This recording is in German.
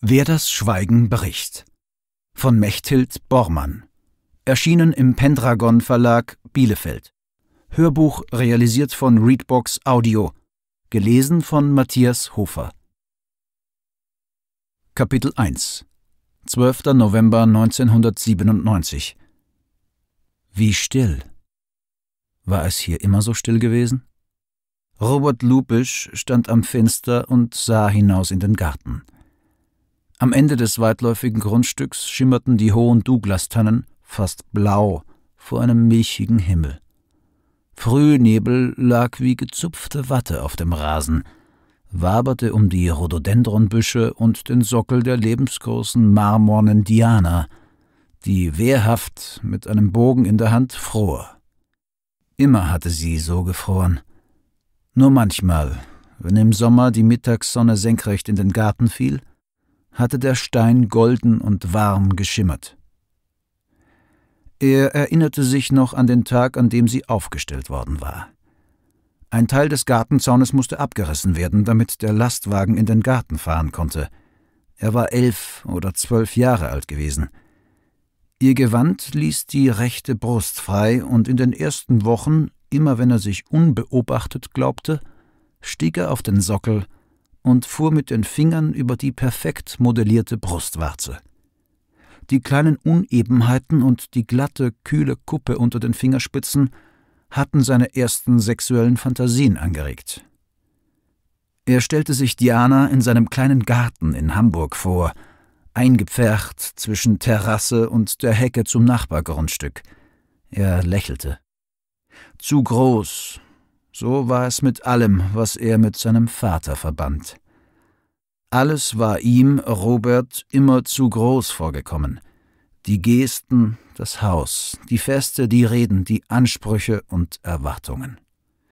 Wer das Schweigen bricht. Von Mechthild Bormann. Erschienen im Pendragon Verlag Bielefeld. Hörbuch realisiert von Readbox Audio. Gelesen von Matthias Hofer. Kapitel 1. 12. November 1997. Wie still. War es hier immer so still gewesen? Robert Lupisch stand am Fenster und sah hinaus in den Garten. Am Ende des weitläufigen Grundstücks schimmerten die hohen Douglas-Tannen fast blau vor einem milchigen Himmel. Frühnebel lag wie gezupfte Watte auf dem Rasen, waberte um die Rhododendronbüsche und den Sockel der lebensgroßen marmornen Diana, die wehrhaft mit einem Bogen in der Hand fror. Immer hatte sie so gefroren. Nur manchmal, wenn im Sommer die Mittagssonne senkrecht in den Garten fiel, hatte der Stein golden und warm geschimmert. Er erinnerte sich noch an den Tag, an dem sie aufgestellt worden war. Ein Teil des Gartenzaunes musste abgerissen werden, damit der Lastwagen in den Garten fahren konnte. Er war elf oder zwölf Jahre alt gewesen. Ihr Gewand ließ die rechte Brust frei, und in den ersten Wochen, immer wenn er sich unbeobachtet glaubte, stieg er auf den Sockel und fuhr mit den Fingern über die perfekt modellierte Brustwarze. Die kleinen Unebenheiten und die glatte, kühle Kuppe unter den Fingerspitzen hatten seine ersten sexuellen Fantasien angeregt. Er stellte sich Diana in seinem kleinen Garten in Hamburg vor, eingepfercht zwischen Terrasse und der Hecke zum Nachbargrundstück. Er lächelte. Zu groß, so war es mit allem, was er mit seinem Vater verband. Alles war ihm, Robert, immer zu groß vorgekommen. Die Gesten, das Haus, die Feste, die Reden, die Ansprüche und Erwartungen.